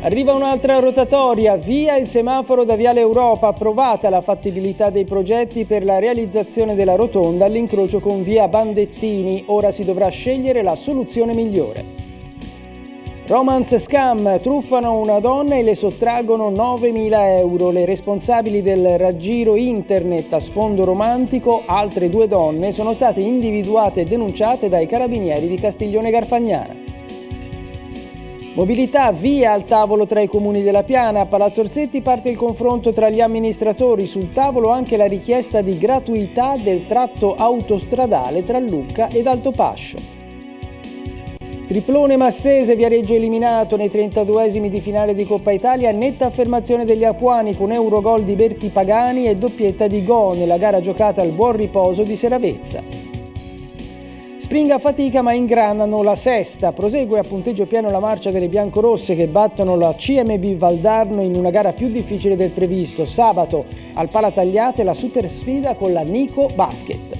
Arriva un'altra rotatoria, via il semaforo da Viale Europa, approvata la fattibilità dei progetti per la realizzazione della rotonda all'incrocio con via Bandettini, ora si dovrà scegliere la soluzione migliore. Romance scam, truffano una donna e le sottraggono 9.000 euro. Le responsabili del raggiro internet a sfondo romantico, altre due donne, sono state individuate e denunciate dai carabinieri di Castiglione Garfagnana. Mobilità, via al tavolo tra i comuni della Piana. A Palazzo Orsetti parte il confronto tra gli amministratori. Sul tavolo anche la richiesta di gratuità del tratto autostradale tra Lucca ed Altopascio. Triplone Massese, Viareggio eliminato nei 32esimi di finale di Coppa Italia, netta affermazione degli Acquani con Eurogol di Berti Pagani e doppietta di Go nella gara giocata al buon riposo di Seravezza. Springa a fatica ma ingranano la sesta, prosegue a punteggio pieno la marcia delle biancorosse che battono la CMB Valdarno in una gara più difficile del previsto. Sabato al Palatagliate la super sfida con la Nico Basket.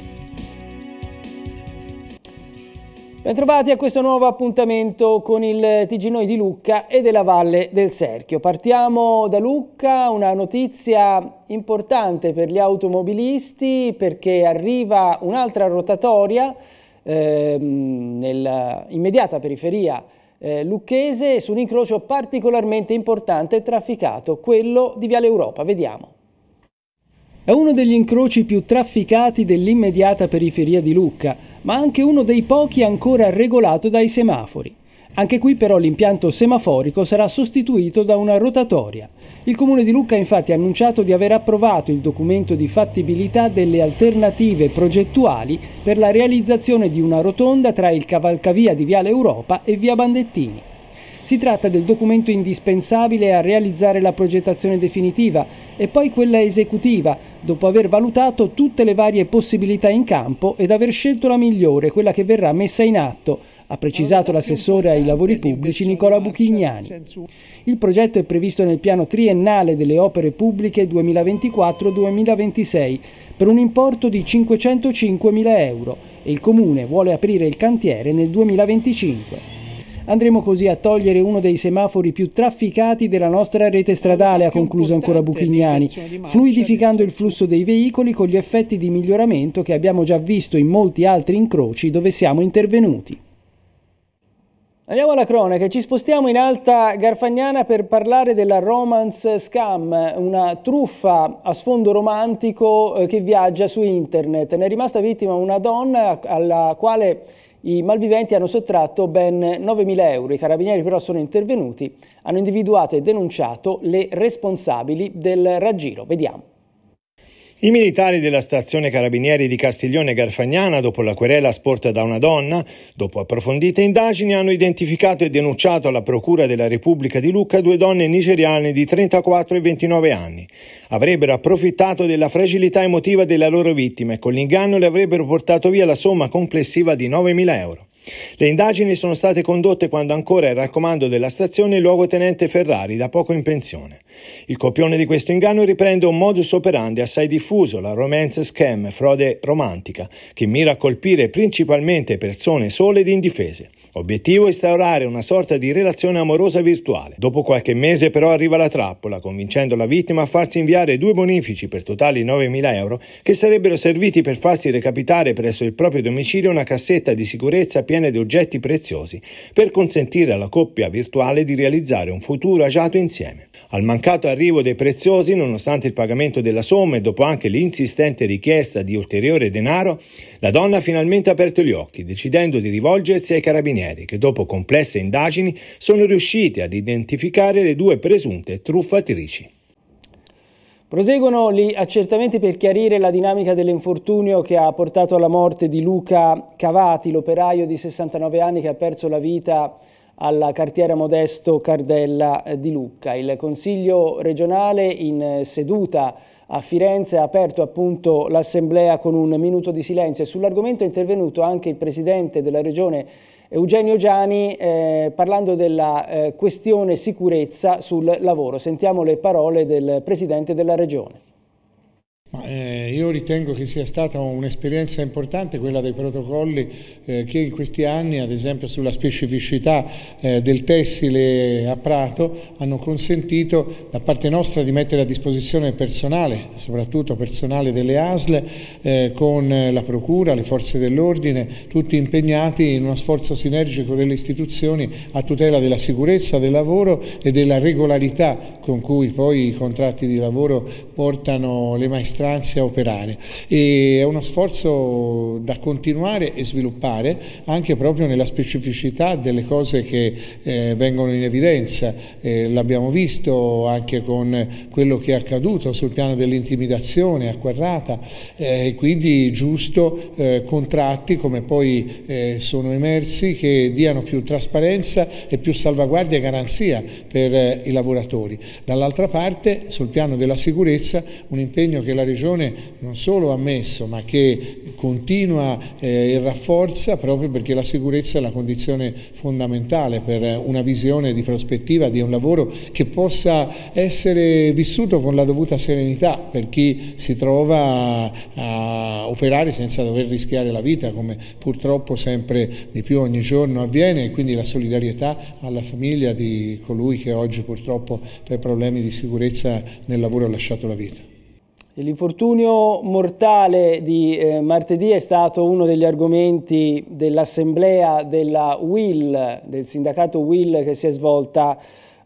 Bentrovati a questo nuovo appuntamento con il TG Noi di Lucca e della Valle del Serchio. Partiamo da Lucca, una notizia importante per gli automobilisti perché arriva un'altra rotatoria ehm, nell'immediata periferia eh, lucchese su un incrocio particolarmente importante e trafficato, quello di Viale Europa. Vediamo. È uno degli incroci più trafficati dell'immediata periferia di Lucca, ma anche uno dei pochi ancora regolato dai semafori. Anche qui però l'impianto semaforico sarà sostituito da una rotatoria. Il Comune di Lucca ha infatti annunciato di aver approvato il documento di fattibilità delle alternative progettuali per la realizzazione di una rotonda tra il cavalcavia di Viale Europa e Via Bandettini. Si tratta del documento indispensabile a realizzare la progettazione definitiva e poi quella esecutiva, dopo aver valutato tutte le varie possibilità in campo ed aver scelto la migliore, quella che verrà messa in atto, ha precisato l'assessore ai lavori pubblici Nicola Buchignani. Il progetto è previsto nel piano triennale delle opere pubbliche 2024-2026 per un importo di 505.000 euro e il Comune vuole aprire il cantiere nel 2025 andremo così a togliere uno dei semafori più trafficati della nostra rete stradale, ha concluso ancora Buchignani, fluidificando il flusso dei veicoli con gli effetti di miglioramento che abbiamo già visto in molti altri incroci dove siamo intervenuti. Andiamo alla cronaca, ci spostiamo in alta Garfagnana per parlare della romance scam, una truffa a sfondo romantico eh, che viaggia su internet. Ne è rimasta vittima una donna alla quale i malviventi hanno sottratto ben 9.000 euro, i carabinieri però sono intervenuti, hanno individuato e denunciato le responsabili del raggiro. Vediamo. I militari della stazione carabinieri di Castiglione Garfagnana, dopo la querela sporta da una donna, dopo approfondite indagini, hanno identificato e denunciato alla Procura della Repubblica di Lucca due donne nigeriane di 34 e 29 anni. Avrebbero approfittato della fragilità emotiva della loro vittima e con l'inganno le avrebbero portato via la somma complessiva di 9.000 euro. Le indagini sono state condotte quando ancora era al comando della stazione il luogotenente Ferrari, da poco in pensione. Il copione di questo inganno riprende un modus operandi assai diffuso, la romance scam, frode romantica, che mira a colpire principalmente persone sole ed indifese. Obiettivo è instaurare una sorta di relazione amorosa virtuale. Dopo qualche mese però arriva la trappola, convincendo la vittima a farsi inviare due bonifici per totali 9.000 euro che sarebbero serviti per farsi recapitare presso il proprio domicilio una cassetta di sicurezza piena piene di oggetti preziosi per consentire alla coppia virtuale di realizzare un futuro agiato insieme. Al mancato arrivo dei preziosi, nonostante il pagamento della somma e dopo anche l'insistente richiesta di ulteriore denaro, la donna ha finalmente aperto gli occhi, decidendo di rivolgersi ai carabinieri, che dopo complesse indagini sono riusciti ad identificare le due presunte truffatrici. Proseguono gli accertamenti per chiarire la dinamica dell'infortunio che ha portato alla morte di Luca Cavati, l'operaio di 69 anni che ha perso la vita alla cartiera Modesto Cardella eh, di Lucca. Il Consiglio regionale in eh, seduta a Firenze ha aperto appunto l'assemblea con un minuto di silenzio e sull'argomento è intervenuto anche il Presidente della Regione Eugenio Giani eh, parlando della eh, questione sicurezza sul lavoro. Sentiamo le parole del Presidente della Regione. Ma, eh, io ritengo che sia stata un'esperienza importante quella dei protocolli eh, che in questi anni, ad esempio sulla specificità eh, del tessile a Prato, hanno consentito da parte nostra di mettere a disposizione personale, soprattutto personale delle ASL, eh, con la Procura, le forze dell'ordine, tutti impegnati in uno sforzo sinergico delle istituzioni a tutela della sicurezza del lavoro e della regolarità con cui poi i contratti di lavoro portano le maestranze maestra a operare e è uno sforzo da continuare e sviluppare anche proprio nella specificità delle cose che eh, vengono in evidenza, eh, l'abbiamo visto anche con quello che è accaduto sul piano dell'intimidazione a Quarrata eh, quindi giusto eh, contratti come poi eh, sono emersi che diano più trasparenza e più salvaguardia e garanzia per eh, i lavoratori. Dall'altra parte sul piano della sicurezza un impegno che la Regione non solo ha messo ma che continua eh, e rafforza proprio perché la sicurezza è la condizione fondamentale per una visione di prospettiva di un lavoro che possa essere vissuto con la dovuta serenità per chi si trova a operare senza dover rischiare la vita come purtroppo sempre di più ogni giorno avviene e quindi la solidarietà alla famiglia di colui che oggi purtroppo per problemi di sicurezza nel lavoro ha lasciato la vita. L'infortunio mortale di eh, martedì è stato uno degli argomenti dell'assemblea della WIL, del sindacato WIL che si è svolta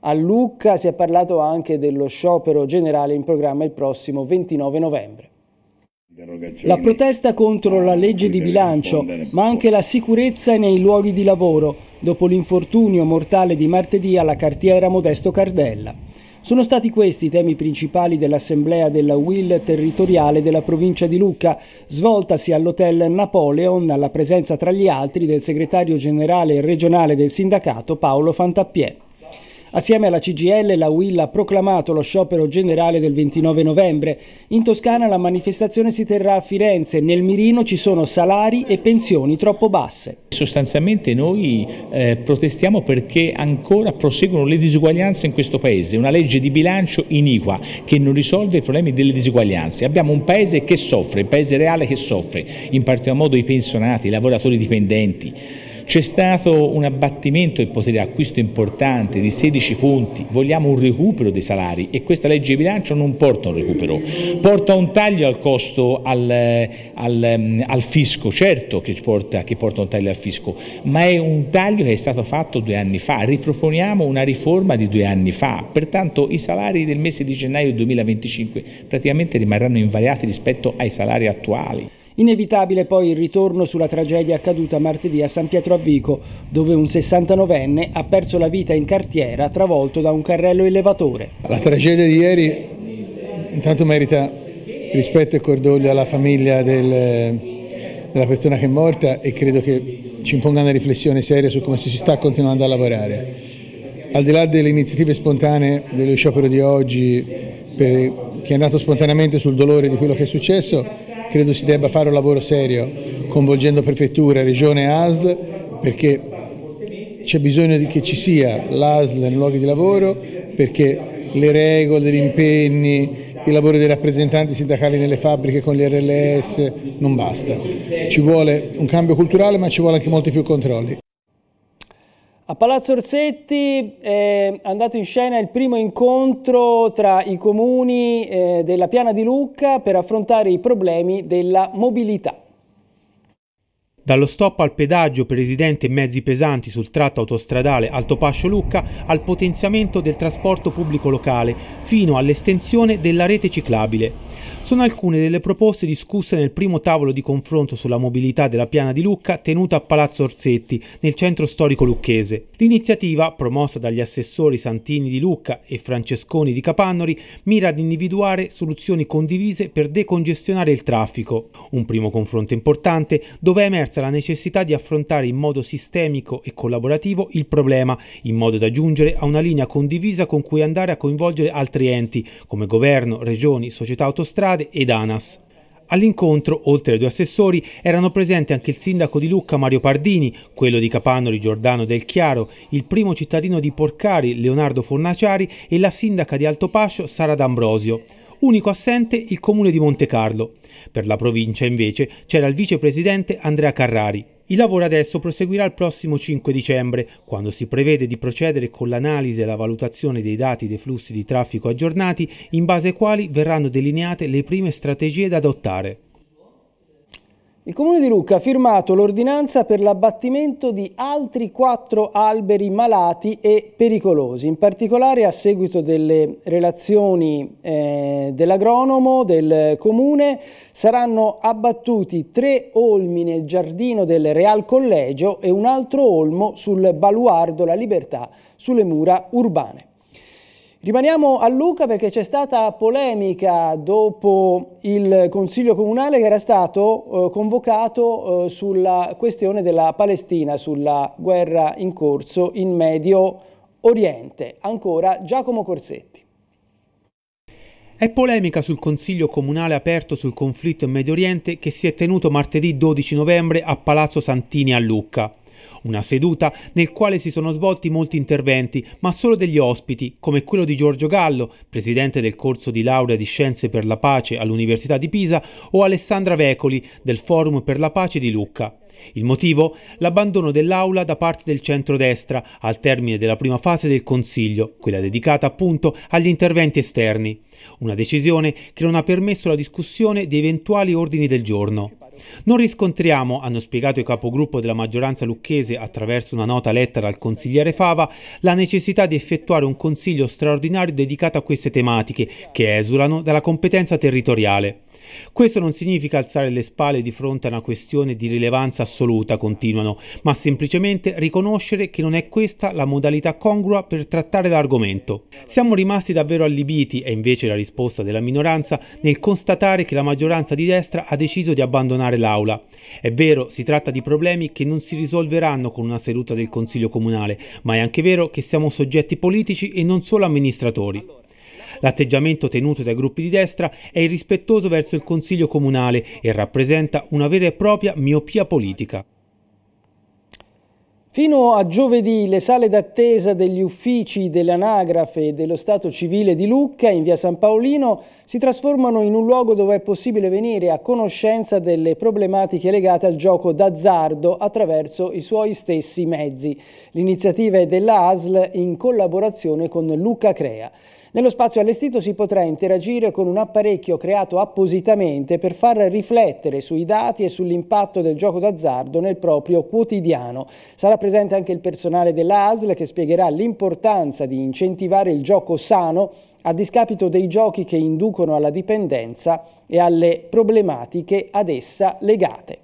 a Lucca. Si è parlato anche dello sciopero generale in programma il prossimo 29 novembre. La protesta contro la ah, legge di bilancio, ma anche la sicurezza nei luoghi di lavoro, dopo l'infortunio mortale di martedì alla cartiera Modesto Cardella. Sono stati questi i temi principali dell'assemblea della WIL territoriale della provincia di Lucca, svoltasi all'hotel Napoleon alla presenza tra gli altri del segretario generale regionale del sindacato Paolo Fantappiè. Assieme alla CGL la UIL ha proclamato lo sciopero generale del 29 novembre. In Toscana la manifestazione si terrà a Firenze, nel mirino ci sono salari e pensioni troppo basse. Sostanzialmente noi eh, protestiamo perché ancora proseguono le disuguaglianze in questo Paese, una legge di bilancio iniqua che non risolve i problemi delle disuguaglianze. Abbiamo un Paese che soffre, un Paese reale che soffre, in particolar modo i pensionati, i lavoratori dipendenti. C'è stato un abbattimento del potere d'acquisto importante di 16 punti, vogliamo un recupero dei salari e questa legge di bilancio non porta un recupero, porta un taglio al costo al, al, mm, al fisco, certo che porta, che porta un taglio al fisco, ma è un taglio che è stato fatto due anni fa, riproponiamo una riforma di due anni fa, pertanto i salari del mese di gennaio 2025 praticamente rimarranno invariati rispetto ai salari attuali. Inevitabile poi il ritorno sulla tragedia accaduta martedì a San Pietro a Vico, dove un 69enne ha perso la vita in cartiera travolto da un carrello elevatore. La tragedia di ieri intanto merita rispetto e cordoglio alla famiglia del, della persona che è morta e credo che ci imponga una riflessione seria su come si sta continuando a lavorare. Al di là delle iniziative spontanee dello sciopero di oggi, per, che è nato spontaneamente sul dolore di quello che è successo, credo si debba fare un lavoro serio coinvolgendo prefettura, regione e ASL perché c'è bisogno che ci sia l'ASL nei luoghi di lavoro perché le regole, gli impegni, il lavoro dei rappresentanti sindacali nelle fabbriche con gli RLS non basta. Ci vuole un cambio culturale ma ci vuole anche molti più controlli. A Palazzo Orsetti eh, è andato in scena il primo incontro tra i comuni eh, della Piana di Lucca per affrontare i problemi della mobilità. Dallo stop al pedaggio per residenti e mezzi pesanti sul tratto autostradale Altopascio-Lucca al potenziamento del trasporto pubblico locale fino all'estensione della rete ciclabile sono alcune delle proposte discusse nel primo tavolo di confronto sulla mobilità della piana di Lucca tenuto a Palazzo Orsetti, nel centro storico lucchese. L'iniziativa, promossa dagli assessori Santini di Lucca e Francesconi di Capannori, mira ad individuare soluzioni condivise per decongestionare il traffico. Un primo confronto importante dove è emersa la necessità di affrontare in modo sistemico e collaborativo il problema, in modo da giungere a una linea condivisa con cui andare a coinvolgere altri enti, come governo, regioni, società autostrade, Sar ed ANAS. All'incontro, oltre ai due assessori, erano presenti anche il sindaco di Lucca Mario Pardini, quello di Capannoli Giordano Del Chiaro, il primo cittadino di Porcari Leonardo Fornaciari e la sindaca di Altopascio Sara D'Ambrosio. Unico assente il comune di Montecarlo. Per la provincia invece c'era il vicepresidente Andrea Carrari. Il lavoro adesso proseguirà il prossimo 5 dicembre, quando si prevede di procedere con l'analisi e la valutazione dei dati dei flussi di traffico aggiornati, in base ai quali verranno delineate le prime strategie da adottare. Il Comune di Lucca ha firmato l'ordinanza per l'abbattimento di altri quattro alberi malati e pericolosi, in particolare a seguito delle relazioni eh, dell'agronomo del Comune saranno abbattuti tre olmi nel giardino del Real Collegio e un altro olmo sul baluardo La Libertà sulle mura urbane. Rimaniamo a Luca perché c'è stata polemica dopo il Consiglio Comunale che era stato eh, convocato eh, sulla questione della Palestina, sulla guerra in corso in Medio Oriente. Ancora Giacomo Corsetti. È polemica sul Consiglio Comunale aperto sul conflitto in Medio Oriente che si è tenuto martedì 12 novembre a Palazzo Santini a Lucca. Una seduta nel quale si sono svolti molti interventi, ma solo degli ospiti, come quello di Giorgio Gallo, presidente del corso di laurea di Scienze per la Pace all'Università di Pisa, o Alessandra Vecoli del Forum per la Pace di Lucca. Il motivo? L'abbandono dell'aula da parte del centrodestra al termine della prima fase del Consiglio, quella dedicata appunto agli interventi esterni. Una decisione che non ha permesso la discussione di eventuali ordini del giorno. Non riscontriamo, hanno spiegato i capogruppo della maggioranza lucchese attraverso una nota lettera al consigliere Fava, la necessità di effettuare un consiglio straordinario dedicato a queste tematiche che esulano dalla competenza territoriale. Questo non significa alzare le spalle di fronte a una questione di rilevanza assoluta, continuano, ma semplicemente riconoscere che non è questa la modalità congrua per trattare l'argomento. Siamo rimasti davvero allibiti, è invece la risposta della minoranza, nel constatare che la maggioranza di destra ha deciso di abbandonare l'Aula. È vero, si tratta di problemi che non si risolveranno con una seduta del Consiglio Comunale, ma è anche vero che siamo soggetti politici e non solo amministratori. L'atteggiamento tenuto dai gruppi di destra è irrispettoso verso il Consiglio Comunale e rappresenta una vera e propria miopia politica. Fino a giovedì le sale d'attesa degli uffici dell'anagrafe e dello Stato civile di Lucca in via San Paolino si trasformano in un luogo dove è possibile venire a conoscenza delle problematiche legate al gioco d'azzardo attraverso i suoi stessi mezzi. L'iniziativa è della ASL in collaborazione con Lucca Crea. Nello spazio allestito si potrà interagire con un apparecchio creato appositamente per far riflettere sui dati e sull'impatto del gioco d'azzardo nel proprio quotidiano. Sarà presente anche il personale dell'ASL che spiegherà l'importanza di incentivare il gioco sano a discapito dei giochi che inducono alla dipendenza e alle problematiche ad essa legate.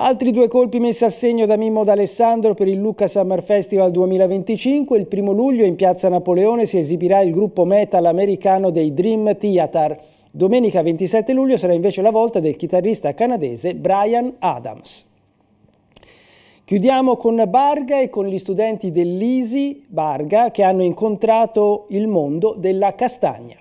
Altri due colpi messi a segno da Mimmo D'Alessandro per il Lucca Summer Festival 2025. Il primo luglio in piazza Napoleone si esibirà il gruppo metal americano dei Dream Theater. Domenica 27 luglio sarà invece la volta del chitarrista canadese Brian Adams. Chiudiamo con Barga e con gli studenti dell'ISI Barga che hanno incontrato il mondo della castagna.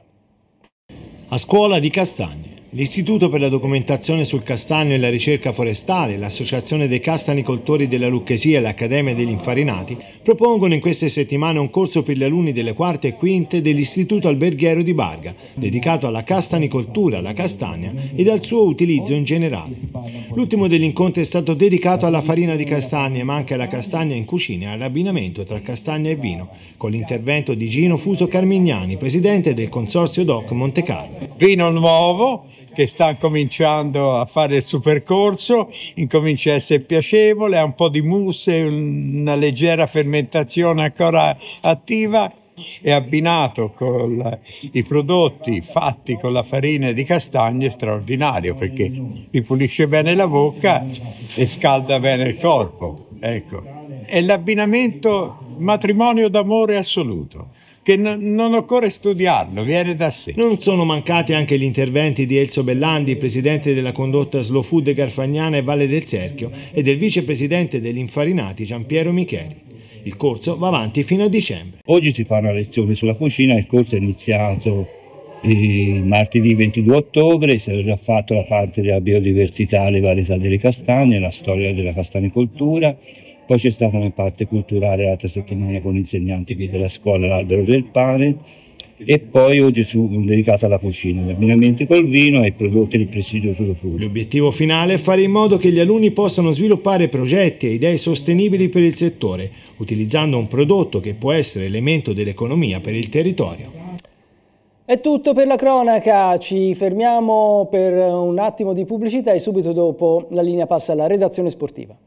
A scuola di castagna L'Istituto per la documentazione sul castagno e la ricerca forestale, l'Associazione dei castanicoltori della Lucchesia e l'Accademia degli Infarinati propongono in queste settimane un corso per gli alunni delle quarte e quinte dell'Istituto Alberghiero di Barga, dedicato alla castanicoltura, alla castagna ed al suo utilizzo in generale. L'ultimo degli incontri è stato dedicato alla farina di castagne, ma anche alla castagna in cucina e all'abbinamento tra castagna e vino, con l'intervento di Gino Fuso Carmignani, presidente del Consorzio DOC Montecarlo. Vino nuovo che sta cominciando a fare il suo percorso, incomincia a essere piacevole, ha un po' di mousse, una leggera fermentazione ancora attiva e abbinato con i prodotti fatti con la farina di castagne è straordinario perché ripulisce bene la bocca e scalda bene il corpo. Ecco. È l'abbinamento matrimonio d'amore assoluto che n- non occorre studiarlo, viene da sé. Non sono mancati anche gli interventi di Elso Bellandi, presidente della condotta Slow Food Garfagnana e Valle del Serchio, e del vicepresidente degli Infarinati Giampiero Micheli. Il corso va avanti fino a dicembre. Oggi si fa una lezione sulla cucina, il corso è iniziato eh, martedì 22 ottobre, è stata già fatto la parte della biodiversità, le varietà delle castagne, la storia della castanicoltura, poi c'è stata una parte culturale l'altra settimana con insegnanti qui della scuola L'Albero del Pane e poi oggi su, dedicata alla cucina, gli abbinamenti col vino e i prodotti del presidio frutto. L'obiettivo finale è fare in modo che gli alunni possano sviluppare progetti e idee sostenibili per il settore, utilizzando un prodotto che può essere elemento dell'economia per il territorio. È tutto per la cronaca, ci fermiamo per un attimo di pubblicità e subito dopo la linea passa alla redazione sportiva.